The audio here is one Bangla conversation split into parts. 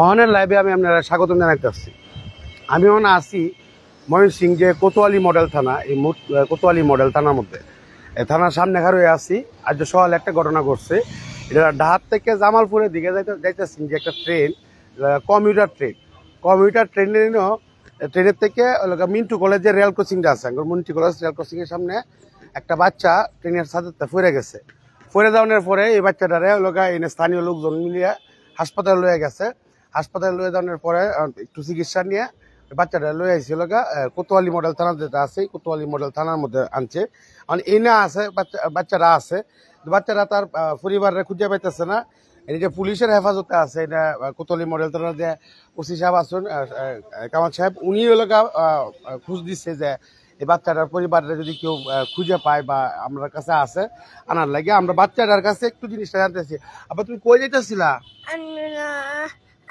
অহনের লাইভে আমি আপনারা স্বাগতম জানাইতে আসছি আমি এখন আসি সিং যে কোতোয়ালি মডেল থানা এই কোতোয়ালি মডেল থানার মধ্যে এই থানার সামনে ঘাড়ে আসি আজ সকাল একটা ঘটনা ঘটছে এটা ডাহাত থেকে জামালপুরের দিকে যাইতে যাইতেছি যে একটা ট্রেন কমিউটার ট্রেন কমিউটার ট্রেনের ট্রেনের থেকে মিন্টু কলেজের রেল ক্রসিংটা আছে মিন্টু কলেজ রেল ক্রসিংয়ের সামনে একটা বাচ্চা ট্রেনের সাথে ফুরে গেছে ফুরে যাওয়ার পরে এই বাচ্চাটারে লোকা এনে স্থানীয় লোকজন মিলিয়ে হাসপাতালে লয়ে গেছে হাসপাতালে লয়ে দেওয়ানোর পরে একটু চিকিৎসা নিয়ে বাচ্চাটা লয়ে আসছিল কোতোয়ালি মডেল থানা যেটা আছে কোতোয়ালি মডেল থানার মধ্যে আনছে আর এনা আছে বাচ্চারা আছে বাচ্চারা তার পরিবারে খুঁজে পাইতেছে না এটা পুলিশের হেফাজতে আছে এটা কোতোয়ালি মডেল থানার যে ওসি সাহেব আছেন কামাল সাহেব উনি এলাকা খোঁজ দিচ্ছে যে এই বাচ্চাটার পরিবারটা যদি কেউ খুঁজে পায় বা আমার কাছে আছে আনার লাগে আমরা বাচ্চাটার কাছে একটু জিনিসটা জানতেছি আবার তুমি কই যেতেছিলা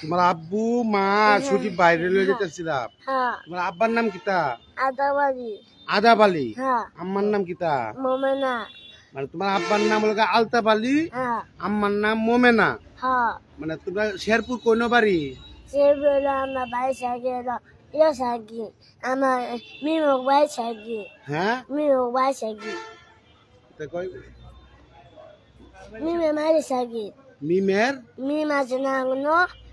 তোমার আব্বু মা হ্যাঁ। ছুটি বাইরে লয়ে হ্যাঁ। যেতেছিলাম হ্যাঁ। তোমার আব্বার নাম কিতা আদাবালি আদাবালি আম্মার নাম কিতা মোমেনা মানে তোমার আব্বার নাম হলো আলতাফ আম্মার নাম মোমেনা মানে তোমরা শেরপুর কোন বাড়ি হ্যাঁ মিমের মিম আছে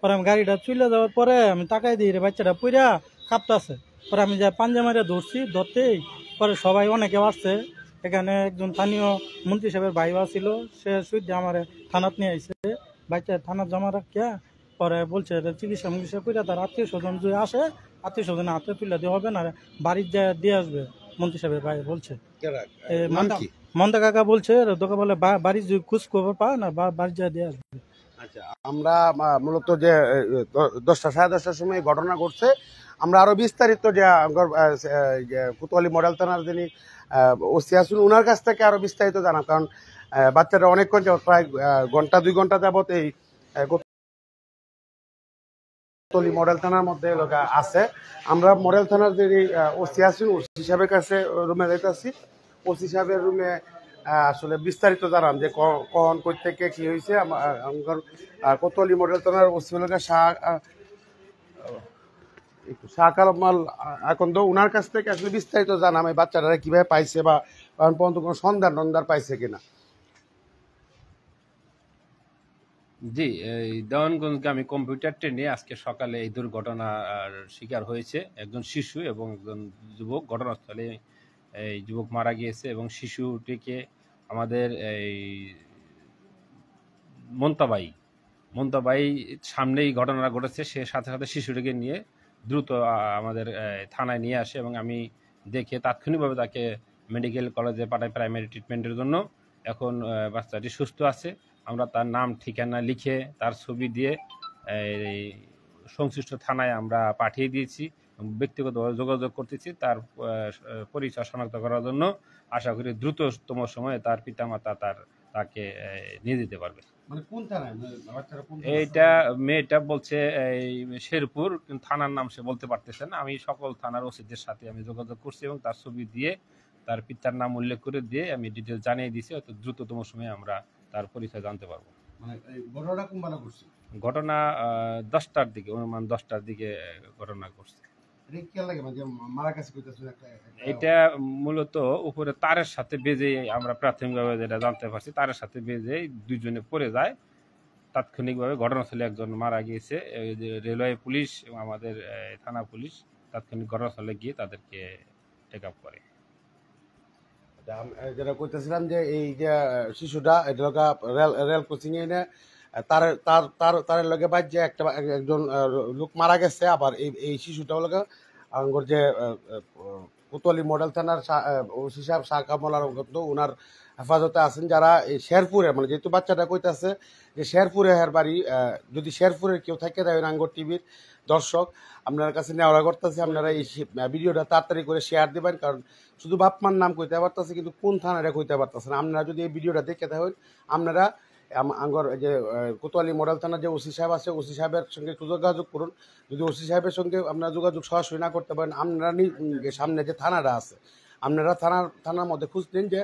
পরে আমি গাড়িটা চুলে যাওয়ার পরে আমি তাকাই দিই রে বাচ্চাটা পুইরা কাঁপতাছে পরে আমি যা পাঞ্জা মারে ধরছি ধরতেই পরে সবাই অনেকে আসছে এখানে একজন স্থানীয় মন্ত্রী সাহেবের ভাই ছিল সে সুইদ্যে আমার থানাত নিয়ে আইছে বাচ্চা থানার জমা রাখিয়া পরে বলছে চিকিৎসা মিকিৎসা করে তার আত্মীয় স্বজন যদি আসে আত্মীয় স্বজনে হাতে তুলে দেওয়া হবে না বাড়ির যা দিয়ে আসবে মন্ত্রী সাহেবের ভাই বলছে মন্দা কাকা বলছে দোকান বলে বাড়ির যদি খুঁজ খবর পায় না বাড়ির যা দিয়ে আসবে আচ্ছা আমরা মূলত যে দশটা সাড়ে দশটার সময় ঘটনা ঘটছে আমরা আরও বিস্তারিত যে কুতোয়ালি মডেল থানার যিনি ওসি আসুন ওনার কাছ থেকে আরও বিস্তারিত জানা কারণ বাচ্চারা অনেকক্ষণ প্রায় ঘন্টা দুই ঘন্টা যাবত এই তলি মডেল থানার মধ্যে আছে আমরা মডেল থানার যিনি ওসি আসুন ওসি সাহেবের কাছে রুমে যাইতে আসি ওসি সাহেবের রুমে হ্যাঁ, আসলে বিস্তারিত জানান যে কখন কই থেকে কি হয়েছে আমার কোতলি মডেল থানার ওসিমুলকে শাহ শাহ কালামাল আকন্দ ওনার কাছ থেকে আসলে বিস্তারিত জানাম এই বাচ্চারা কীভাবে পাইছে বা পর্যন্ত কোনো সন্ধান টন্ধান পাইছে কিনা জি এই আমি কম্পিউটারটি নিয়ে আজকে সকালে এই দুর্ঘটনার শিকার হয়েছে একজন শিশু এবং একজন যুবক ঘটনাস্থলে এই যুবক মারা গিয়েছে এবং শিশুটিকে আমাদের এই মন্তাবাই মন্তাবাই সামনেই ঘটনাটা ঘটেছে সে সাথে সাথে শিশুটিকে নিয়ে দ্রুত আমাদের থানায় নিয়ে আসে এবং আমি দেখে তাৎক্ষণিকভাবে তাকে মেডিকেল কলেজে পাঠাই প্রাইমারি ট্রিটমেন্টের জন্য এখন বাচ্চাটি সুস্থ আছে আমরা তার নাম ঠিকানা লিখে তার ছবি দিয়ে সংশ্লিষ্ট থানায় আমরা পাঠিয়ে দিয়েছি ব্যক্তিগতভাবে যোগাযোগ করতেছি তার পরিচয় শনাক্ত করার জন্য আশা করি দ্রুততম সময়ে তার পিতামাতা তার তাকে নিয়ে দিতে পারবে মানে মানে এইটা মেয়েটা বলছে এই শেরপুর থানার নাম সে বলতে পারতেছে না আমি সকল থানার ওসিদের সাথে আমি যোগাযোগ করছি এবং তার ছবি দিয়ে তার পিতার নাম উল্লেখ করে দিয়ে আমি ডিটেল জানিয়ে দিয়েছি অত দ্রুততম সময়ে আমরা তার পরিচয় জানতে পারবো মানে ঘটনা দশটার দিকে অনুমান দশটার দিকে ঘটনা করছে মানে এটা মূলত উপরে তারের সাথে বেজে আমরা প্রাথমিকভাবে যেটা জানতে পারছি তারের সাথে বেজে দুজনে পড়ে যায় তাৎক্ষণিকভাবে ঘটনাস্থলে একজন মারা গিয়েছে রেলওয়ে পুলিশ এবং আমাদের থানা পুলিশ তাৎক্ষণিক ঘটনাস্থলে গিয়ে তাদেরকে টেক আপ করে আচ্ছা, যেটা কইতেছিলাম যে এই যে শিশুটা এটা রেল রেল কোচিংয়ে তার তার তার তার লগে বাইর যে একটা একজন লোক মারা গেছে আবার এই এই শিশুটা লগে আঙ্গর যে কোতলি মডেল থানার হিসাব শাখা অঙ্গত ওনার হেফাজতে আছেন যারা এই শেরপুরে মানে যেহেতু বাচ্চাটা কইতাছে যে শেরপুরে হের বাড়ি যদি শেরপুরের কেউ থাকে তাই আঙ্গর টিভির দর্শক আপনার কাছে নেওয়া করতেছে আপনারা এই ভিডিওটা তাড়াতাড়ি করে শেয়ার দেবেন কারণ শুধু বাপমার নাম কইতে পারতেছে কিন্তু কোন থানাটা কইতে পারতেছে না আপনারা যদি এই ভিডিওটা দেখে থাকেন আপনারা আঙ্গর যে কোতোয়ালি মডেল থানার যে ওসি সাহেব আছে ওসি সাহেবের সঙ্গে একটু যোগাযোগ করুন যদি ওসি সাহেবের সঙ্গে আপনারা যোগাযোগ সরাসরি না করতে পারেন আপনারা সামনে যে থানাটা আছে আপনারা থানার থানার মধ্যে খুঁজতেন যে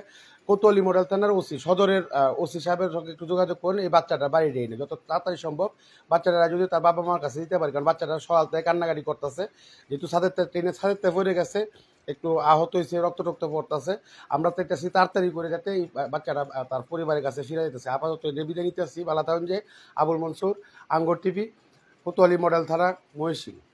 কোতোয়ালি মোডাল থানার ওসি সদরের ওসি সাহেবের সঙ্গে একটু যোগাযোগ করেন এই বাচ্চাটা বাইরে এনে যত তাড়াতাড়ি সম্ভব বাচ্চাটা যদি তার বাবা মার কাছে দিতে পারে কারণ বাচ্চাটা সকাল থেকে কান্নাকাটি করতেছে যেহেতু সাদের ট্রেনে সাদের পড়ে গেছে একটু আহত হয়েছে রক্ত টক্ত পড়তেছে আমরা তো সে তাড়াতাড়ি করে যাতে এই বাচ্চারা তার পরিবারের কাছে ফিরে যেতেছে আপাতত নিতে নিতেছি বালাতাঞ্জে আবুল মনসুর আঙ্গর টিভি কোতোয়ালি মডেল থানা মহিষী